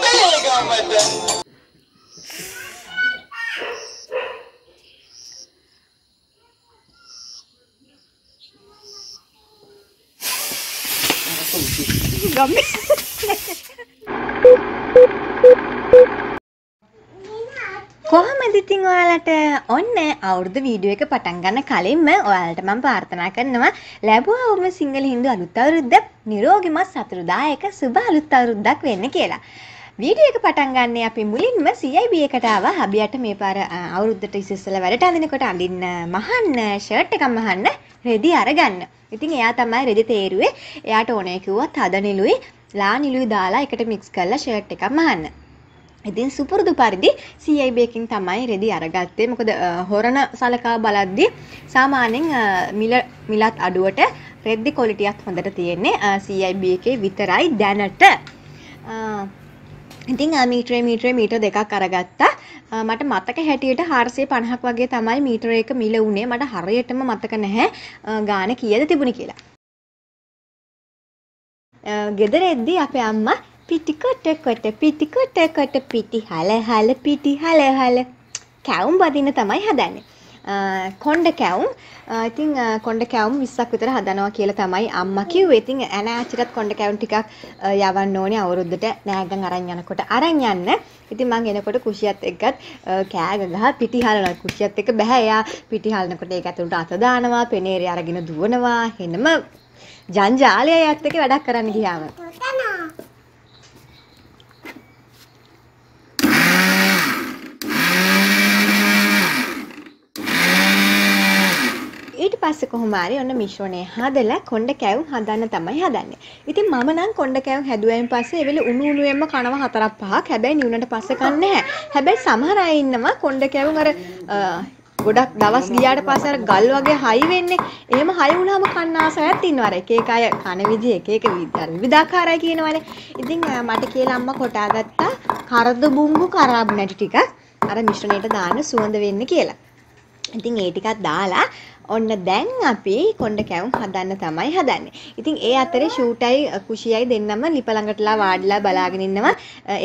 nereye görmedin? Gami. කොහමද ඉතින් ඔයාලට ඔන්න අවුරුදු වීඩියෝ එක පටන් ගන්න කලින්ම ඔයාලට මම ප්‍රාර්ථනා කරනවා ලැබුවා ඔබම සිංහල හින්දු අලුත් අවුරුද්ද නිරෝගිමත් සතුටුදායක සුබ අලුත් අවුරුද්දක් වෙන්න කියලා. වීඩියෝ එක පටන් ගන්න අපි මුලින්ම CIB එකට ආව හබියට මේ පාර අවුරුද්දට ඉස්සෙල්ලා වැඩට අඳිනකොට අඳින්න මහන්න ෂර්ට් එකක් මහන්න රෙදි අරගන්න. ඉතින් එයා තමයි රෙදි තේරුවේ. එයාට ඕනේ කිව්වත් හද නිලුයි ලා නිලුයි දාලා එකට මික්ස් කරලා ෂර්ට් එකක් මහන්න. ඉතින් සුපුරුදු පරිදි CIB එකකින් තමයි රෙදි අරගත්තේ. මොකද හොරණ සලකා බලද්දී සාමාන්‍යයෙන් මිල මිලත් අඩුවට රෙද්දි ක්වොලිටියක් හොඳට තියෙන්නේ CIB එකේ විතරයි දැනට. ඉතිං මීට්‍රේ මීට්‍රේ මීට දෙකක් අරගත්තා මට මතක හැටියට හාරසේ පණහක් වගේ තමයි මීටර එක මිල වුණේ මට හරියටම මතක නැහැ ගාන කියද තිබුණ කියලා. ගෙදර එද්දී අප අම්ම පිටිකොට කොට පිටිකොට කොට පිටි හල හල පිටි හල හල කැවුම් බදින්න තමයි හදන්නේ කොන්්ඩ කැවුම් ඉතින් කොඩ කැවම් විස්සක් විතර හදනවා කියලා තමයි අම්ම කිව් ඉතින් ඇන ආචිරත් කොඩ කැවුම් ටික් යවන්න ඕනේ අවුරුද්දට නෑගන් අරන් යනකොට අරන් යන්න ඉතින් මං එනකොට කුෂියත් එක්කත් කෑග ගහ පිටිහලනවා කුෂියත් එක බෑ එයා පිටිහලනකොට ඒක ඇතුළට අත දානවා පෙනේරේ අරගෙන දුවනවා හෙනම ජංජාලය ඇත්තක වැඩක් කරන්න ගියාම. ඊට පස්සේ කොහොමාරි ඔන්න මිශ්‍රණය හදලා කොණ්ඩ කැව් හදන්න තමයි හදන්නේ. ඉතින් මම නම් කොණ්ඩ කැව් හැදුවෙන් පස්සේ ඒ වෙලේ උණු උණුවෙන්ම කනව හතරක් පහක් හැබැයි නිවුනට පස්සේ කන්නේ නැහැ. හැබැයි සමහර අය ඉන්නවා කොණ්ඩ කැවුම් අර ගොඩක් දවස් ගියාට පස්සේ අර ගල් වගේ හයි වෙන්නේ. එහෙම හයි වුණාම කන්න ආසාවක් ඉන්නවා. අර එක එක අය කන විදි එක එක විදිහට විවිධාකාරයි කියනවනේ. ඉතින් මට කියලා අම්මා කොටාගත්තා කරද බුංගු කරාබ් නැටි ටික අර මිශ්‍රණයට දාන්න සුවඳ වෙන්න කියලා. ඉතින් ඒ ටිකක් දාලා ඔන්න දැන් අපි කොණ්ඩ කැවුම් හදන්න තමයි හදන්නේ. ඉතින් ඒ අතරේ ෂූටයි කුෂියයි දෙන්නම ලිප ළඟටලා වාඩිලා බලාගෙන ඉන්නවා.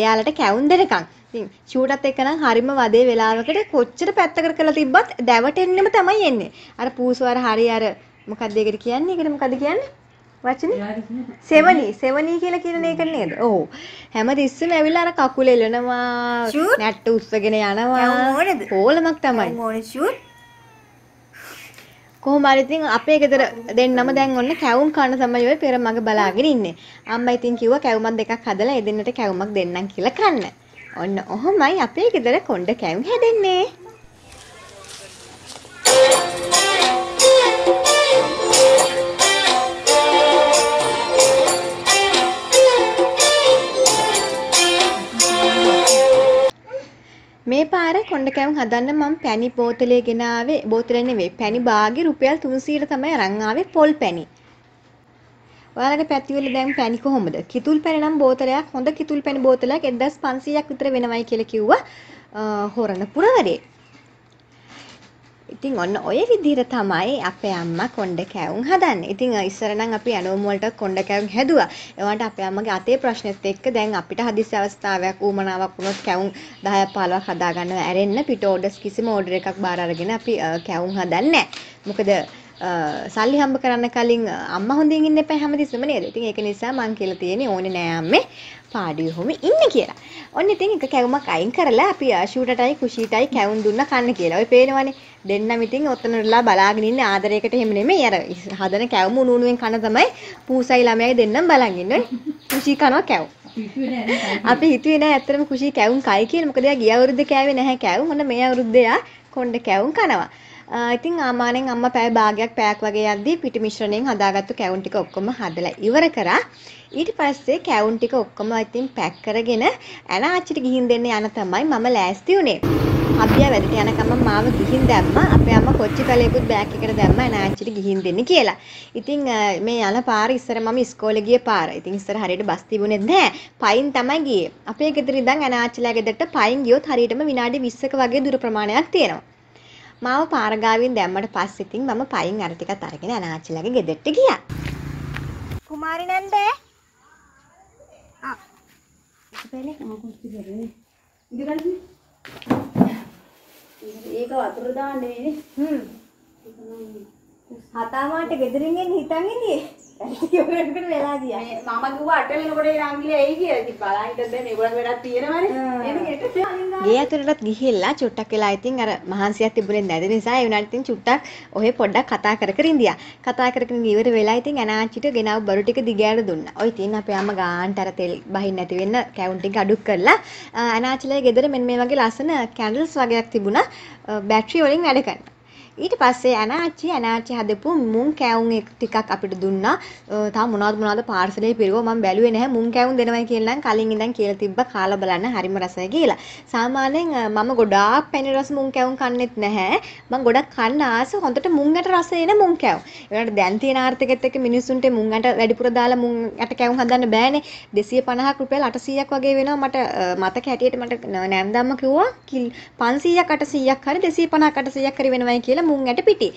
එයාලට කැවුම් දෙනකන්. ඉතින් ෂූටත් එක්ක නම් හරිම වදේ වෙලාවකට කොච්චර පැත්තකට කරලා තිබ්බත් දැවටෙන්නෙම තමයි එන්නේ. අර පූසුවර හරිය අර මොකක්ද ඒකට කියන්නේ? ඒකට මොකද කියන්නේ? වචනේ සෙවනි සෙවනි කියලා කියන එක නේද? ඔව්. හැම තිස්සෙම ඇවිල්ලා අර කකුල එලනවා, නැට්ට උස්සගෙන යනවා. ඕනද? ඕලමක් තමයි. ඕනේ ෂූට්. කොහොමහරි ඉතින් අපේ ගෙදර දෙන්නම දැන් ඔන්න කැවුම් කන්න තමයි ඔය පෙර මග බලාගෙන ඉන්නේ. අම්මා ඉතින් කිව්වා කැවුමක් දෙකක් හදලා ඒ දෙන්නට කැවුමක් දෙන්නම් කියලා කන්න. ඔන්න ඔහොමයි අපේ ගෙදර කොණ්ඩ කැවුම් හැදෙන්නේ. මේ පාර කොණ්ඩකෑම් හදන්න මම පැණි බෝතලේ ගෙන ආවේ බෝතලේ නෙවෙයි පැණි බාගේ රුපියල් 300ට තමයි අරන් ආවේ පොල් පැණි. ඔයාලගේ පැතිවල දැන් පැණි කොහොමද? කිතුල් පැණි නම් බෝතලයක් හොඳ කිතුල් පැණි බෝතලයක් 1500ක් විතර වෙනවයි කියලා කිව්වා. හොරණ පුරවරේ. ඉතින් ඔන්න ඔය විදිහට තමයි අපේ අම්මා කොණ්ඩ කැවුම් හදන්නේ. ඉතින් ඉස්සර නම් අපි ඇනෝම් වලට කොණ්ඩ කැවුම් හැදුවා. ඒවට අපේ අම්මගේ අතේ ප්‍රශ්නෙත් එක්ක දැන් අපිට හදිස්සි අවස්ථාවක් ඌමනාවක් වුණොත් කැවුම් 10ක් 15ක් හදාගන්නව ඇරෙන්න පිට ඕඩර්ස් කිසිම ඕඩර් එකක් බාර අරගෙන අපි කැවුම් හදන්නේ මොකද සල්ලි හම්බ කරන්න කලින් අම්මා හොඳින් ඉන්න එපා හැමතිස්සම නේද? ඉතින් ඒක නිසා මං කියලා තියෙන්නේ ඕනේ නෑ අම්මේ පාඩිය හොම ඉන්න කියලා. ඔන්න ඉතින් එක කැවුමක් අයින් කරලා අපි ආෂූටටයි කුෂීටයි කැවුම් දුන්න කන්න කියලා. ඔය පේනවනේ දෙන්නම ඉතින් ඔතනලා බලාගෙන ඉන්නේ ආදරයකට එහෙම නෙමෙයි අර හදන කැවුම උණු උණුවෙන් කන තමයි පූසයි ළමයයි දෙන්නම බලන් ඉන්නේ කුෂී කනවා කැවුම් අපි හිතුවේ නෑ ඇත්තටම කුෂී කැවුම් කයි කියලා මොකද එයා ගිය අවුරුද්දේ කෑවේ නැහැ කැවුම් මොන මේ අවුරුද්දේ යා කොණ්ඩ කැවුම් කනවා ඉතින් uh, ආමානෙන් අම්මා පැය භාගයක් පැයක් වගේ යද්දී පිටි මිශ්‍රණයෙන් හදාගත්තු කැවුම් ටික ඔක්කොම හදලා ඉවර කරා. ඊට පස්සේ කැවුම් ටික ඔක්කොම ඉතින් පැක් කරගෙන ඇනාච්චිට ගිහින් දෙන්න යන තමයි මම ලෑස්ති වුණේ. අභියා වැඩට යනකම මාව ගිහින් දැම්මා අපේ අම්මා කොච්චි කලයකුත් බෑග් එකට දැම්මා එනාච්චිට ගිහින් දෙන්න කියලා. ඉතින් uh, මේ යන පාර ඉස්සර මම ඉස්කෝලේ ගිය පාර. ඉතින් ඉස්සර හරියට බස් තිබුණේ නැහැ. පයින් තමයි ගියේ. අපේ ගෙදර ඉඳන් එනාච්චිලා ගෙදරට පයින් ගියොත් හරියටම විනාඩි 20ක වගේ දුර ප්‍රමාණයක් තියෙනවා. මාව පාරගාවින් දැම්මට පස්සේ ඉතින් මම පයින් අර ටිකත් අරගෙන අනාච්චිලගේ ගෙදරට ගියා. කුමාරි නන්දේ. ආ. ඉතින් මොකක්ද කරන්නේ? ඉඳගන්න. ඒක වතුර දාන්න වෙන්නේ. හ්ම්. හතාමාට ගෙදරින් එන්න හිතන් ඉන්නේ. ඉවරකට වෙලා ගියා. මම කිව්වා අට වෙනකොට ඒ රංගිල එයි කියලා. ඉතින් බලන් ඉඳන් දැන් ඒගොල්ලන් වැඩක් තියෙනවනේ. එනකොට ගේ ඇතුළටත් ගිහිල්ලා චුට්ටක් වෙලා ඉතින් අර මහන්සියක් තිබුණේ නැති නිසා ඒ වුණාට ඉතින් චුට්ටක් ඔහෙ පොඩ්ඩක් කතා කර කර ඉඳියා. කතා කරගෙන ඉවර වෙලා ඉතින් අනාච්චිට ගෙනව බරු ටික දිගෑර දුන්නා. ඔය ඉතින් අපේ අම්මා ගාන්ට අර තෙල් බහින් නැති වෙන්න කැවුන්ට් ටික අඩු කරලා අනාච්චිලගේ ගෙදර මෙන්න මේ වගේ ලස්සන කැන්ඩල්ස් වගේක් තිබුණා. බැටරි වලින් වැඩ කරන. ඊට පස්සේ ඇනාච්චි ඇනාච්චි හදපු මුං කෑවුම් ටිකක් අපිට දුන්නා. තා මොනවද මොනවද පාර්සලේ පිරුවා මම බැලුවේ නැහැ මුං කෑවුම් දෙනවා කියලා නම් කලින් ඉඳන් කියලා තිබ්බා කාලා බලන්න හරිම රසයි කියලා. සාමාන්‍යයෙන් මම ගොඩාක් පැණි රස මුං කෑවුම් කන්නෙත් නැහැ. මම ගොඩක් කන්න ආස හොඳට මුංගට රස එන මුං කෑවුම්. ඒකට දැන් තියෙන ආර්ථිකෙත් එක්ක මිනිස්සුන්ට මුංගට වැඩිපුර දාලා මුං යට කෑවුම් හදන්න බෑනේ. 250ක් රුපියල් 800ක් වගේ වෙනවා මට මතක හැටියට මට නෑම්දම්ම කිව්වා 500ක් 800ක් හරි 250ක් 800ක් හරි වෙනවයි කියලා මුං යට පිටි.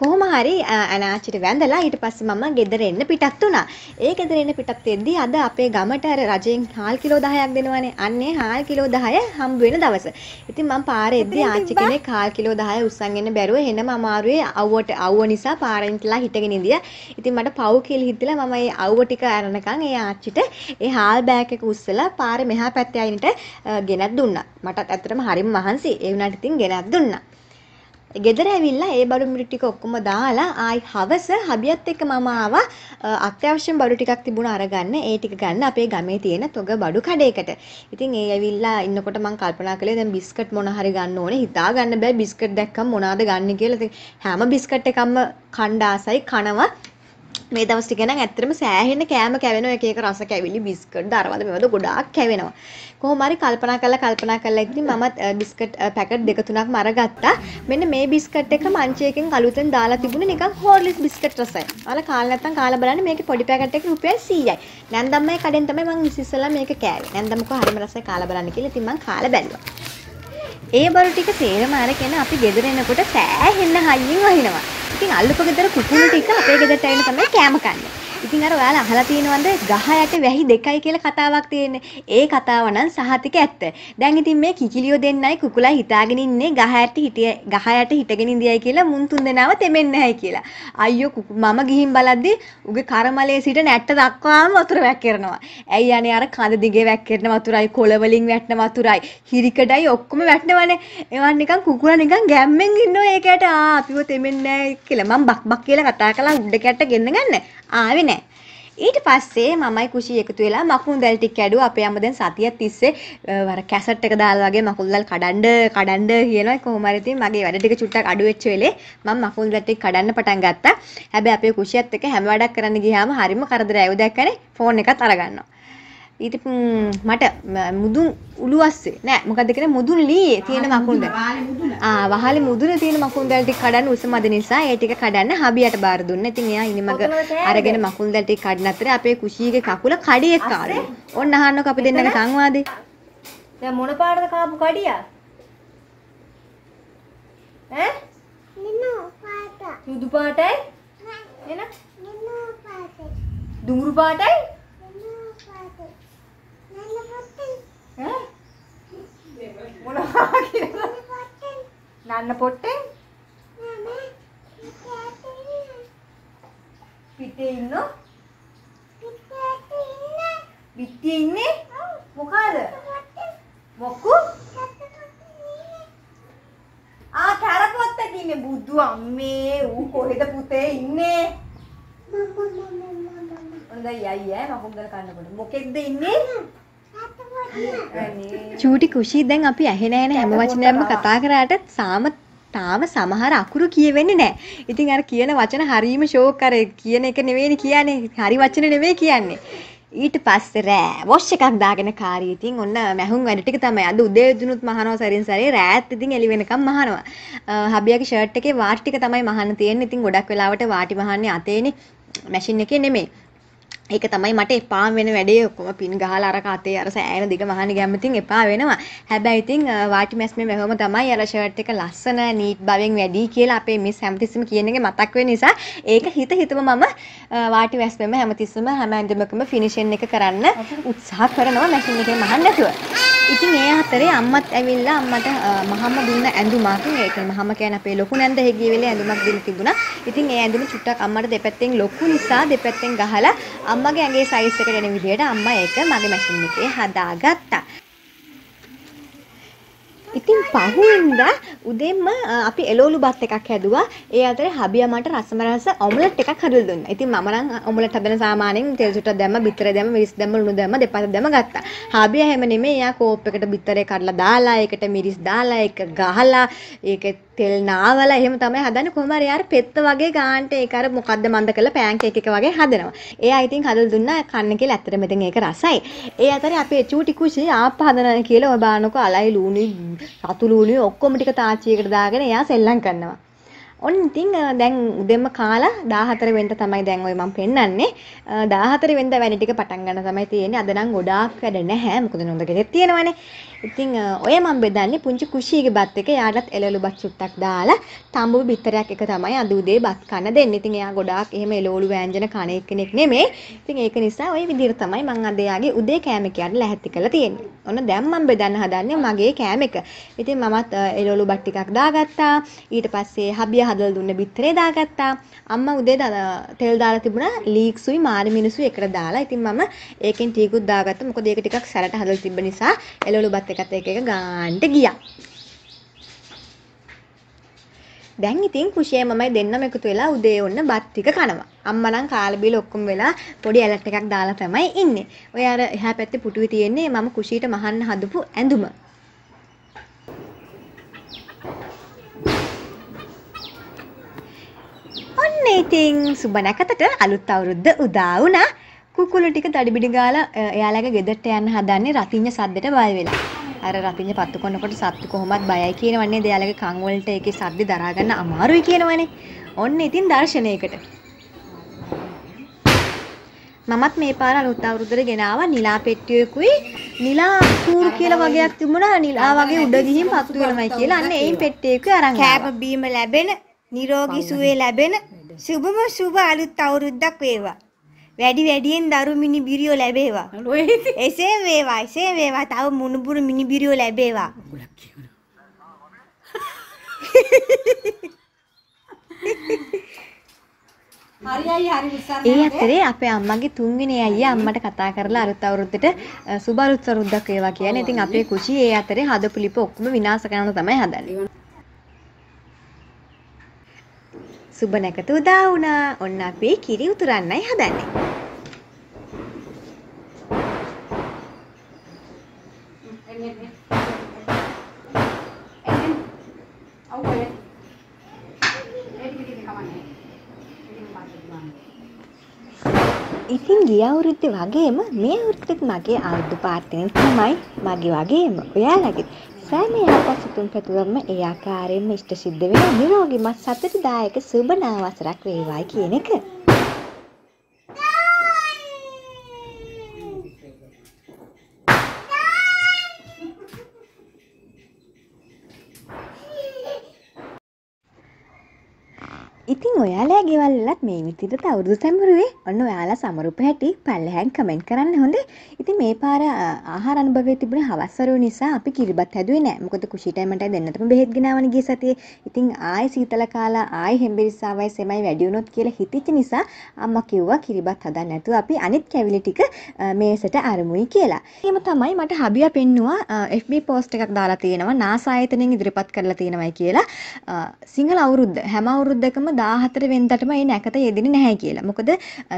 කොහොම හරි අනාචිට වැඳලා ඊට පස්සේ මම ගෙදර එන්න පිටත් වුණා. ඒ ගෙදර එන්න පිටත් වෙද්දී අද අපේ ගමට අර රජෙන් හාල් කිලෝ 10ක් දෙනවනේ. අන්නේ හාල් කිලෝ 10 හම්බ වෙන දවස. ඉතින් මම පාරේ එද්දී ආච්චි කෙනෙක් හාල් කිලෝ 10 උස්සන් එන්න බැරුව හෙනම අමාරුවේ අවුවට අවුව නිසා පාරෙන් කියලා හිටගෙන ඉඳියා. ඉතින් මට පව් කියලා හිතලා මම ඒ අවුව ටික අරනකන් ඒ ආච්චිට ඒ හාල් බෑග් එක උස්සලා පාරේ මෙහා පැත්තේ අයිනට ගෙනත් දුන්නා. මටත් ඇත්තටම හරිම මහන්සි. ඒ වුණාට ඉතින් ගෙනත් දුන්නා. ගෙදර ඇවිල්ලා ඒ බඩු මිටි ටික ඔක්කොම දාලා ආයි හවස හබියත් එක්ක මම ආවා අත්‍යවශ්‍ය බඩු ටිකක් තිබුණා අරගන්න ඒ ටික ගන්න අපේ ගමේ තියෙන තොග බඩු කඩේකට. ඉතින් ඒ ඇවිල්ලා ඉන්නකොට මම කල්පනා කළේ දැන් බිස්කට් මොන හරි ගන්න ඕනේ හිතා ගන්න බෑ බිස්කට් දැක්කම මොනවද ගන්න කියලා. ඉතින් හැම බිස්කට් එකක්ම කණ්ඩාසයි කනවා මේ දවස් ටික නම් ඇත්තටම සෑහෙන කෑම කැවෙනවා එක එක රස කැවිලි බිස්කට් දරවල මේවද ගොඩාක් කැවෙනවා. කොහොම හරි කල්පනා කරලා කල්පනා කරලා ඉතින් මමත් බිස්කට් පැකට් දෙක තුනක්ම අරගත්තා. මෙන්න මේ බිස්කට් එක මංචියකින් අලුතෙන් දාලා තිබුණේ නිකන් හෝර්ලිස් බිස්කට් රසයි. ඔයාලා කාලා නැත්තම් කාලා බලන්න මේකේ පොඩි පැකට් එක රුපියල් 100යි. නැන්දම්මයි කඩෙන් තමයි මං ඉස්සෙල්ලා මේක කෑවේ. නැන්දම්කෝ හරිම රසයි කාලා බලන්න කියලා ඉතින් මං කාලා බැලුවා. ඒ බරු ටික තේරම අරගෙන අපි ගෙදර එනකොට සෑහෙන්න හයියෙන් වහිනවා. ඉතින් අල්ලපු ගෙදර කුකුළු ටික අපේ ගෙදරට ඇවිල්ලා තමයි කෑම කන්නේ. ඉතින් අර ඔයාලා අහලා තියෙනවද ගහ යට වැහි දෙකයි කියලා කතාවක් තියෙන්නේ. ඒ කතාව නම් සහතික ඇත්ත. දැන් ඉතින් මේ කිකිලියෝ දෙන්නයි කුකුලයි හිතාගෙන ඉන්නේ ගහ යට හිටිය ගහ යට හිටගෙන ඉඳියයි කියලා මුන් තුන්දෙනාව තෙමෙන්නේ නැහැ කියලා. අයියෝ මම ගිහින් බලද්දි උගේ කරමලේ සිට නැට්ට දක්වාම වතුර වැක්කිරනවා. ඇයි අනේ අර කඳ දිගේ වැක්කිරන වතුරයි කොළ වලින් වැටෙන වතුරයි හිරිකඩයි ඔක්කොම වැටෙනවනේ. ඒවන් නිකන් කුකුලා නිකන් ගැම්මෙන් ඉන්නවා ඒකට ආ අපිව තෙමෙන්නේ නැහැ කියලා. මම බක් බක් කියලා කතා කළා උඩ කැට ගෙන්න ගන්න. ආවේ නැහැ. ඊට පස්සේ මමයි කුෂි එකතු වෙලා මකුණු දැල් ටික කැඩුවා. අපේ අම්මා දැන් සතියක් තිස්සේ අර කැසට් එක දාලා වගේ මකුණු දැල් කඩන්න කඩන්න කියනවා. කොහොම හරි ඉතින් මගේ වැඩ ටික චුට්ටක් අඩු වෙච්ච වෙලේ මම මකුණු දැල් ටික කඩන්න පටන් ගත්තා. හැබැයි අපේ කුෂියත් එක්ක හැම වැඩක් කරන්න ගියාම හරිම කරදරයි. උදැක්කනේ ෆෝන් එකත් අරගන්නවා. ඊට මට මුදුන් උළුවස්සේ නෑ මොකද කියන මුදුන් ලී තියෙන මකුන්ද වහලේ මුදුන තියෙන මකුන් දැල් ටික කඩන්න උස මද නිසා ඒ ටික කඩන්න හබියට බාර දුන්න. ඉතින් එයා ඉනිමග අරගෙන මකුන් දැල් ටික කඩන අතරේ අපේ කුෂීගේ කකුල කඩේ කාලේ. ඔන්න අහන්නක අපි දෙන්නගේ සංවාදේ. දැන් මොන පාටද කාපු කඩියා? ඈ? නිනෝ පාට. සුදු පාටයි? එන? නිනෝ පාටයි. දුඹුරු පාටයි? මොනවා කියලා නන්න පොට්ටෙන් පිටේ ඉන්න පිටේ ඉන්නේ මොකාද මොකු ආ කැරපොත්ත දින්නේ බුදු අම්මේ ඌ කොහෙද පුතේ ඉන්නේ හොඳයි අයියා මකුම් ගල කන්නකොට මොකෙක්ද ඉන්නේ චූටි කුෂී දැන් අපි ඇහෙන ඇහෙන හැම වචනයක්ම කතා කරාට සාම තාම සමහර අකුරු කියවෙන්නේ නැහැ. ඉතින් අර කියන වචන හරීම ෂෝක් අර කියන එක නෙවෙයි කියන්නේ. හරි වචන නෙවෙයි කියන්නේ. ඊට පස්සේ රෑ වොෂ් එකක් දාගෙන කාරී ඉතින් ඔන්න මැහුම් වැඩ ටික තමයි අද උදේ දුනුත් මහනවා සරින් සරේ රෑත් ඉතින් එළි වෙනකම් මහනවා හබියාගේ ෂර්ට් එකේ වාට් ටික තමයි මහන්න තියෙන්නේ ඉතින් ගොඩක් වෙලාවට වාටි මහන්නේ අතේනේ මැෂින් එකේ නෙමෙයි ඒක තමයි මට එපා වෙන වැඩේ ඔක්කොම පින් ගහලා අර කතේ අර සෑහෙන දිග මහන්න ගියාම ඉතින් එපා වෙනවා. හැබැයි ඉතින් වාටි මැස් මේ මෙහෙම තමයි අර ෂර්ට් එක ලස්සන නීට් භාවයෙන් වැඩි කියලා අපේ මිස් හැමතිස්සෙම කියන එක මතක් වෙන නිසා ඒක හිත හිතම මම වාටි මැස් මෙම හැමතිස්සෙම හැම ඇඳුමකම ෆිනිෂින් එක කරන්න උත්සාහ කරනවා මැෂින් එකේ මහන්න නැතුව. ඉතින් ඒ අතරේ අම්මත් ඇවිල්ලා අම්මට මහම දුන්න ඇඳුමක් ඒ කියන්නේ මහම කියන්නේ අපේ ලොකු නැන්ද හෙගිය වෙලේ ඇඳුමක් දෙන්න තිබුණා. ඉතින් ඒ ඇඳුම චුට්ටක් අම්මට දෙපැත්තෙන් ලොකු නිසා දෙපැත්තෙන් ගහලා අම්මගේ ඇගේ සයිස් එකට එන විදියට අම්මා ඒක මගේ මැෂින් එකේ හදාගත්තා. ඉතින් පහුවෙන්දා උදෙන්ම අපි එලෝලු බත් එකක් හැදුවා. ඒ අතරේ හබියා මට රසම රස ඔමුලට් එකක් හදලා දුන්නා. ඉතින් මම නම් ඔමුලට් හදන සාමානෙන් තෙල් සුට්ටක් දැම්ම, බිත්තර දැම්ම, මිරිස් දැම්ම, ලුණු දැම්ම, දෙපැත්ත දැම්ම ගත්තා. හබියා හැම නෙමෙයි. එයා කෝප් එකට බිත්තරේ කඩලා දාලා, ඒකට මිරිස් දාලා, ඒක ගහලා, ඒකේ තෙල් නාවල එහෙම තමයි හදන්නේ කොහමද යාර පෙත්ත වගේ ගාන්ට ඒක අර මොකද්ද මන්ද කරලා පෑන්කේක් එක වගේ හදනවා. එයා ඉතින් හදලා දුන්නා කන්න කියලා ඇත්තටම ඉතින් ඒක රසයි. ඒ අතරේ අපේ චූටි කුෂි ආප්ප හදනවා කියලා ඔය බානකෝ අලයි ලූණි රතු ලූණි ඔක්කොම ටික තාච්චියකට දාගෙන එයා සෙල්ලම් කරනවා. ඔන්න ඉතින් දැන් උදෙම කාලා 14 වෙනිදා තමයි දැන් ඔය මම පෙන්වන්නේ 14 වෙනිදා වැඩ ටික පටන් ගන්න තමයි තියෙන්නේ අද නම් ගොඩාක් වැඩ නැහැ මොකද නොඳ ගෙදෙත් තියෙනවනේ ඉතින් ඔය මම බෙදන්නේ පුංචි කුෂීගේ බත් එක යාටත් එළවලු බත් චුට්ටක් දාලා තඹු බිත්තරයක් එක තමයි අද උදේ බත් කන දෙන්නේ ඉතින් එයා ගොඩාක් එහෙම එළවලු වෑංජන කන කෙනෙක් නෙමෙයි ඉතින් ඒක නිසා ඔය විදිහට තමයි මම අද යාගේ උදේ කෑම කියන්නේ ලැහැත්ති කරලා තියෙන්නේ ඔන්න දැන් මම බෙදන්න හදන්නේ මගේ කෑම එක ඉතින් මමත් එළවලු බත් ටිකක් දාගත්තා ඊට පස්සේ හබිය හදල් දුන්න බිත්තරේ දාගත්තා අම්ම උදේ තෙල් දාලා තිබුණා ලීක්සුයි මාරි මිනිසු එකට දාලා ඉතින් මම ඒකෙන් ටීකුත් දාගත්තා මොකද ඒක ටිකක් සැරට හදලා තිබ්බ නිසා එළවලු බත් එකත් එක එක ගාන්න ගියා දැන් ඉතින් කුෂේ මමයි දෙන්නම එකතු වෙලා උදේ ඔන්න බත් ටික කනවා. අම්මා නම් කාලා බීලා ඔක්කොම වෙලා පොඩි ඇලට් එකක් දාලා තමයි ඉන්නේ. ඔය අර එහා පැත්තේ පුටුවේ තියෙන්නේ මම කුෂීට මහන්න හදපු ඇඳුම. ඔන්න ඉතින් සුබනැකතට අලුත් අවුරුද්ද උදා වුණා. කුකුළු ටික තඩිබිඩි ගාලා එයාලගේ ගෙදරට යන්න හදන්නේ රතිඤ්ඤ සද්දට බය වෙලා. අර රතිඤ්ඤ පත්තු කොනකොට සත්තු කොහොමත් බයයි කියනවන්නේ. එයාලගේ කන් වලට ඒකේ සද්ද දරා ගන්න අමාරුයි කියනවනේ. ඔන්න ඉතින් දර්ශනයකට. මමත් මේ පාර අලුත් අවුරුද්දට ගෙනාවා නිලා පෙට්ටියකුයි නිලා කූරු කියලා වගේක් තිබුණා නිලා වගේ උඩ ගිහින් පත්තු වෙනවයි කියලා අන්න ඒයින් පෙට්ටියකුයි අරන් කෑම බීම ලැබෙන නිරෝගී සුවය ලැබෙන සුබම සුබ අලුත් අවුරුද්දක් වේවා. වැඩි වැඩියෙන් දරු මිනිබිරියෝ ලැබේවා. එසේ වේවා එසේ වේවා තව මුණුබුරු මිනිබිරියෝ ලැබේවා. ඒ අතරේ අපේ අම්මගේ තුන්වෙනි අයියා අම්මට කතා කරලා අලුත් අවුරුද්දට සුබ අලුත් අවුරුද්දක් වේවා කියන්නේ. ඉතින් අපේ කුචි ඒ අතරේ හදපු ලිප ඔක්කොම විනාශ කරන්න තමයි හදන්නේ. සුබ නැකත උදා වුණා. ඔන්න අපි කිරි උතුරන්නයි හදන්නේ. ඉතින් ගිය අවුරුද්දේ වගේම මේ අවුරුද්දෙත් මගේ අවුරුදු පාර්තිනෙන් තමයි මගේ වගේම ඔයාලගේ සෑම යාපත් සිතුම් පැතුලක්ම ඒ ආකාරයෙන්ම ඉෂ්ට සිද්ධ වෙන නිරෝගිමත් සතුටදායක සුබ නවසරක් වේවායි කියන එක. ගෙවල්ලත් මේ විතිට තවුරුදු සැමරුවේ ඔන්න ඔයාලා සමරුප හැටි පල්ලහැන් කමෙන්ට් කරන්න හොඳ ඉති මේ පාර ආහරන්භව තිබන හවස්සරු නිසා අපි කිරිබත් හැදුවේ නෑ මොකද කුෂිටමට දෙන්නටම බෙහෙත්ගෙනවනගේ සතිය ඉතින් ආය සීතල කාලා ආය හෙම්බිරිස්සාවයි සෙමයි වැඩියුනොත් කියලා හිතිච නිසා අම්ම කිව්වා කිරිබත් හදන්න නැතුව අපි අනිත් කැවිලි ටික මේසට අරමුයි කියලා එම තමයි මට හබිය පෙන්නවා FB පෝස්ට් එකක් දාලා තියෙනවා නාසායතනෙන් ඉදිරිපත් කරලා තියෙනවයි කියලා සිංහල අවුරුද්ද හැම අවුරුද්දකම දාහතර වෙන්දට දිගටම ඒ නැකත යෙදෙන්නේ නැහැ කියලා. මොකද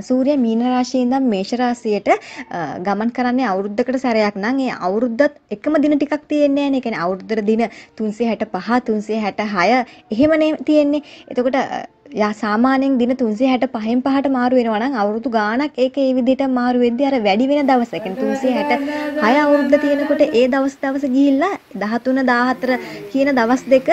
සූර්යයා මීන රාශියේ ඉඳන් මේෂ රාශියට ගමන් කරන්නේ අවුරුද්දකට සැරයක් නම් ඒ අවුරුද්දත් එකම දින ටිකක් තියෙන්නේ නැහැ නේ. ඒ කියන්නේ අවුරුද්දේ දින 365 366 එහෙමනේ තියෙන්නේ. එතකොට යා සාමාන්‍යයෙන් දින 365න් පහට මාරු වෙනවා නම් අවුරුදු ගාණක් ඒක ඒ විදිහට මාරු වෙද්දී අර වැඩි වෙන දවස. ඒ කියන්නේ 366 අවුරුද්ද තියෙනකොට ඒ දවස් දවස ගිහිල්ලා 13 14 කියන දවස් දෙක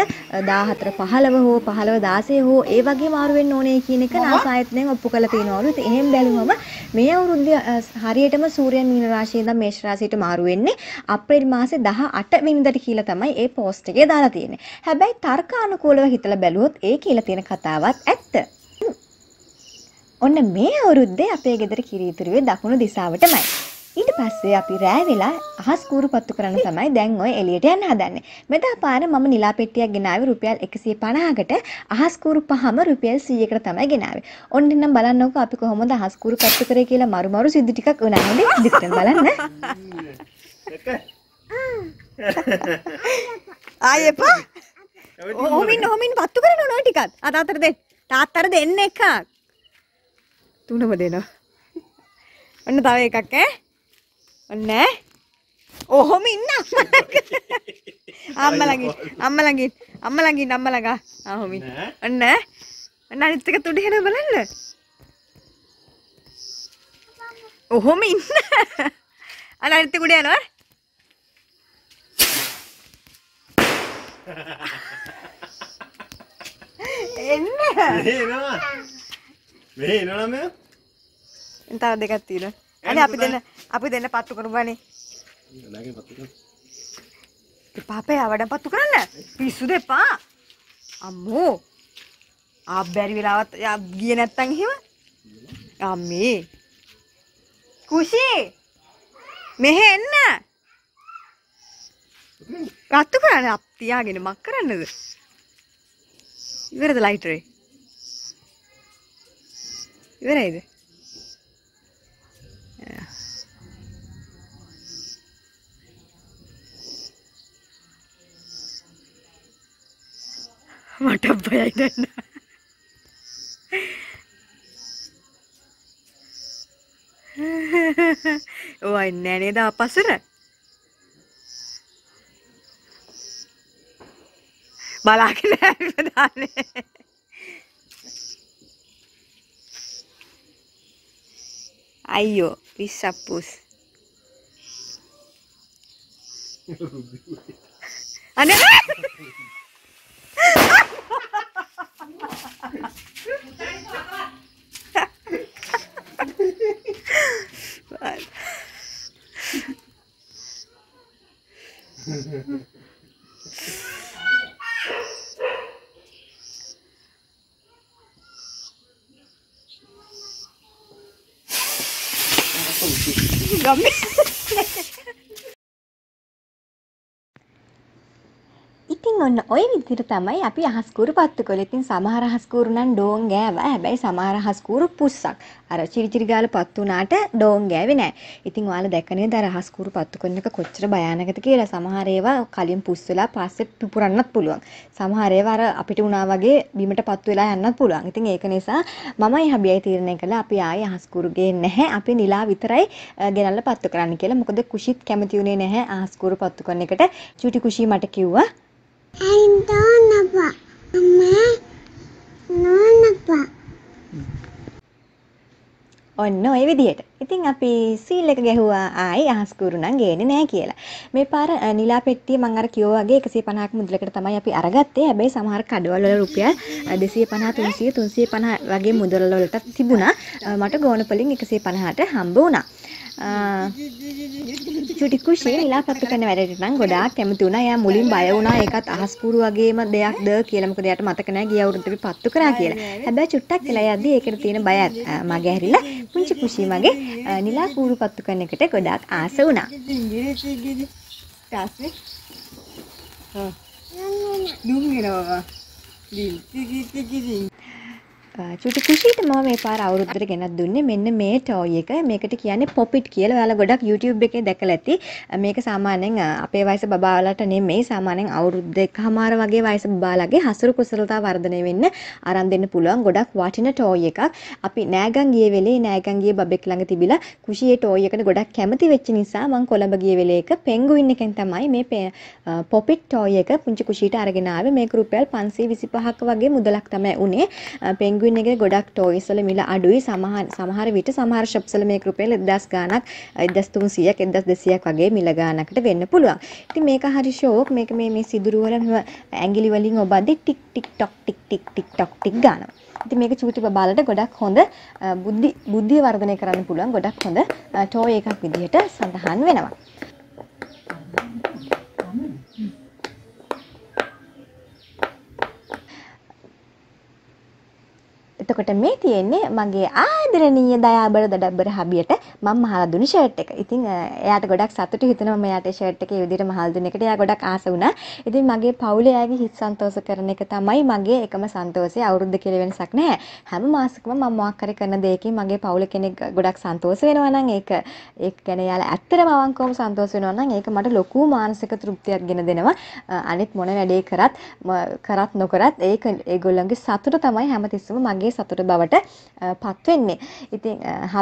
14 15 හෝ 15 16 හෝ ඒ වගේ මාරු වෙන්න ඕනේ කියන එක නාසායතනයෙන් ඔප්පු කරලා තිනවලු. ඉතින් එහෙන් බැලුවම මේ අවුරුද්දේ හරියටම සූර්යයා මීන රාශියේ ඉඳන් මේෂ රාශියට මාරු වෙන්නේ අප්‍රේල් මාසේ 18 වෙනිදාට කියලා තමයි ඒ පෝස්ට් එකේ දාලා තියෙන්නේ. හැබැයි තර්කානුකූලව හිතලා බැලුවොත් ඒ කියලා තියෙන කතාවත් ඇත්ත. ඔන්න මේ අවුරුද්දේ අපේ ගෙදර කිරිතුරුවේ දකුණු දිසාවටමයි. ඊට පස්සේ අපි රෑ වෙලා අහස් කූරු පත්තු කරන්න තමයි දැන් ඔය එළියට යන්න හදන්නේ. මෙදා පාර මම නිලා පෙට්ටියක් ගෙනාවේ රුපියල් 150කට අහස් කූරු පහම රුපියල් 100කට තමයි ගෙනාවේ. ඔන්න නම් බලන්නකෝ අපි කොහොමද අහස් කූරු පත්තු කරේ කියලා මරු මරු සිද්ධි ටිකක් උනා නේද? දිගටම බලන්න. ආයෙපා. ඔහොමින් ඔහොමින් පත්තු කරන නෝ ටිකක්. අත අතට දෙන්න. තාත්තට දෙන්න එකක්. තුනම දෙනවා. ඔන්න තව එකක් ඈ. ඔන්න ඈ. ඔහොම ඉන්න අම්මා ළඟ. අම්මා ළඟ. අම්මා ළඟ. අම්මා ළඟ. ආ ඔන්න ඈ. ඔන්න අනිත් එක තුඩේ හන බලන්න. ඔහොම ඉන්න. අර අනිත් එක උඩ යනවා. මෙහෙ එනවා. මෙහෙ එනවා නේද? තව දෙකක් තියෙනවා. අනේ අපි දෙන්න අපි දෙන්න පත්තු කරමුනේ. ළඟේ පත්තු කරමු. පාපේ ආවඩම් පත්තු කරන්න. පිස්සු දෙපා. අම්මෝ. ආ බැරි වෙලාවත් ගියේ නැත්තම් එහෙම. අම්මේ. කුෂි. මෙහෙ එන්න. රත්තු කරන්න තියාගෙන මක් කරන්නද? ඉවරද ලයිටරේ? ಇವರೇ ಇದೆ ಮಟಬ್ಬಯ ಇದನ್ನ ඔයි නැනේද අපසර බලාගෙන ඇවිම දාන්නේ Ayo, bisa pus. Ada ah! Mm-hmm. kami. ওই විදිහට තමයි අපි අහස්කූරු පත්තු කළේ. ඉතින් සමහර අහස්කූරු නම් ඩෝන් ගෑවා. හැබැයි සමහර අහස්කූරු පුස්සක්. අර චිරිචිරි ගාලා පත්තු වුණාට ඩෝන් ගෑවේ නැහැ. ඉතින් ඔයාලා දැක නේද අර අහස්කූරු පත්තු කරන එක කොච්චර භයානකද කියලා. සමහර ඒවා කලින් පුස් වෙලා පස්සේ පිපුරන්නත් පුළුවන්. සමහර ඒවා අර අපිට වුණා වගේ බිමට පත්තු වෙලා යන්නත් පුළුවන්. ඉතින් ඒක නිසා මමයි හබියයි තීරණය කළා අපි ආයේ අහස්කූරු ගේන්නේ නැහැ. අපි නිලා විතරයි ගෙනල්ලා පත්තු කරන්න කියලා. මොකද කුෂිත් කැමති උනේ නැහැ අහස්කූරු පත්තු කරන එකට. චුටි කුෂී මට කිව්වා ඔන්න ඔය විදිහට. ඉතින් අපි සීල් එක ගැහුවා ආයි අහස්කුරු නම් ගේන්නේ නැහැ කියලා. මේ පාර නිලා පෙට්ටිය මම අර කිව්වා වගේ 150ක් මුදලකට තමයි අපි අරගත්තේ. හැබැයි සමහර කඩවල වල රුපියල් 250 300 350 වගේ මුදල් වලට තිබුණා. මට ගෝණපලින් 150ට හම්බ වුණා. චුටි කුෂි විලාපත්තු කරන වැඩට නම් ගොඩාක් කැමති වුණා. එයා මුලින් බය වුණා ඒකත් අහස්පුරු වගේම දෙයක්ද කියලා. මොකද එයාට මතක නැහැ ගිය අවුරුද්දේ අපි පත්තු කරා කියලා. හැබැයි චුට්ටක් වෙලා යද්දී ඒකට තියෙන බයත් මගේ ඇරිලා පුංචි කුෂි මගේ නිලාපූරු පත්තු කරන එකට ගොඩාක් ආස වුණා. තාස්නේ. හා. නුඹ නෝ. ලිල්. චුටි කුෂීට මම මේ පාර අවුරුද්දට ගෙනත් දුන්නේ මෙන්න මේ ටෝයි එක. මේකට කියන්නේ පොපිට් කියලා. ඔයාලා ගොඩක් YouTube එකේ දැකලා ඇති. මේක සාමාන්‍යයෙන් අපේ වයස බබාලට නෙමෙයි සාමාන්‍යයෙන් අවුරුද්ද එකමාර වගේ වයස බබාලගේ හසුරු කුසලතා වර්ධනය වෙන්න අරන් දෙන්න පුළුවන් ගොඩක් වටින ටෝයි එකක්. අපි නෑගම් ගිය වෙලේ නෑගම් ගිය බබෙක් ළඟ තිබිලා කුෂියේ ටෝයි එකට ගොඩක් කැමති වෙච්ච නිසා මම කොළඹ ගිය වෙලේ එක පෙන්ගුවින් එකෙන් තමයි මේ පොපිට් ටෝයි එක පුංචි කුෂීට අරගෙන ආවේ. මේක රුපියල් 525ක් වගේ මුදලක් තමයි උනේ. පෙන්ගුවින් penguin එකේ ගොඩක් toys වල මිල අඩුයි. සමහර සමහර විට සමහර shops වල මේක රුපියල් 1000 ගාණක් 1300ක් 1200ක් වගේ මිල ගාණකට වෙන්න පුළුවන්. ඉතින් මේක හරි ෂෝක්. මේක මේ මේ සිදුරු වල ඇඟිලි වලින් ඔබද්දි ටික් ටික් ටොක් ටික් ටික් ටික් ටොක් ටික් ගානවා. ඉතින් මේක චූටි බබාලට ගොඩක් හොඳ බුද්ධි බුද්ධිය වර්ධනය කරන්න පුළුවන් ගොඩක් හොඳ ටෝය එකක් විදිහට සඳහන් වෙනවා. එතකොට මේ තියෙන්නේ මගේ ආදරණීය දයාබර දඩබ්බර හබියට මම මහලා දුන්න ෂර්ට් එක. ඉතින් එයාට ගොඩක් සතුටු හිතෙනවා මම යාට ෂර්ට් එකේ විදිහට මහලා දුන්න එකට. එයා ගොඩක් ආස වුණා. ඉතින් මගේ පවුලේ අයගේ හිත සන්තෝෂ කරන එක තමයි මගේ එකම සන්තෝෂය. අවුරුද්ද කියලා වෙනසක් නැහැ. හැම මාසෙකම මම මොකක් හරි කරන දෙයකින් මගේ පවුල කෙනෙක් ගොඩක් සන්තෝෂ වෙනවා නම් ඒක ඒක ගැන යාලා ඇත්තටම අවංකවම සන්තෝෂ වෙනවා නම් ඒක මට ලොකු මානසික තෘප්තියක් ගෙන දෙනවා. අනිත් මොන වැඩේ කරත් කරත් නොකරත් ඒක ඒගොල්ලන්ගේ සතුට තමයි හැමතිස්සම මගේ සතුට බවට පත් වෙන්නේ. ඉතින්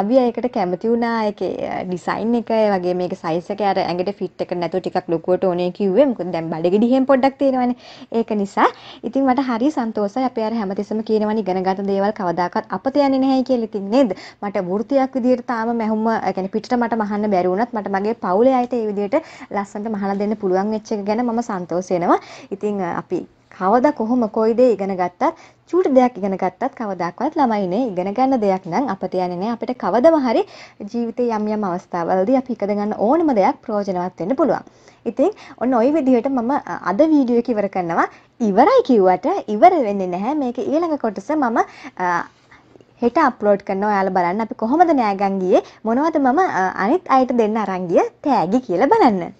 හවි ඒකට කැමති වුණා ඒකේ ඩිසයින් එක වගේ මේක සයිස් එක අර ඇඟට ෆිට් එක නැතුව ටිකක් ලොකුවට ඕනේ කිව්වේ. මොකද දැන් බඩගිඩි හැම පොඩ්ඩක් තියෙනවනේ. ඒක නිසා ඉතින් මට හරි සන්තෝෂයි. අපි අර හැමතිස්සම කියනවනේ ඉගෙන ගන්න දේවල් කවදාකවත් අපත යන්නේ නැහැ කියලා ඉතින් නේද? මට වෘත්තියක් විදියට තාම මැහුම يعني පිටට මට මහන්න බැරි වුණත් මට මගේ පවුලේ අයට ඒ විදියට ලස්සනට මහලා දෙන්න පුළුවන් වෙච්ච එක ගැන මම සන්තෝෂ වෙනවා. ඉතින් අපි කවදා කොහොම කොයි දේ ඉගෙන ගත්තත් චූටි දෙයක් ඉගෙන ගත්තත් කවදාකවත් ළමයිනේ ඉගෙන ගන්න දෙයක් නම් අපිට යන්නේ නැහැ අපිට කවදම හරි ජීවිතේ යම් යම් අවස්ථාවලදී අපි ඉගෙන ගන්න ඕනම දෙයක් ප්‍රයෝජනවත් වෙන්න පුළුවන්. ඉතින් ඔන්න ওই විදිහට මම අද වීඩියෝ එක ඉවර කරනවා. ඉවරයි කිව්වට ඉවර වෙන්නේ නැහැ. මේක ඊළඟ කොටස මම හෙට අප්ලෝඩ් කරන ඔයාලා බලන්න අපි කොහොමද නෑගන් ගියේ මොනවද මම අනිත් අයට දෙන්න අරන් ගිය තෑගි කියලා බලන්න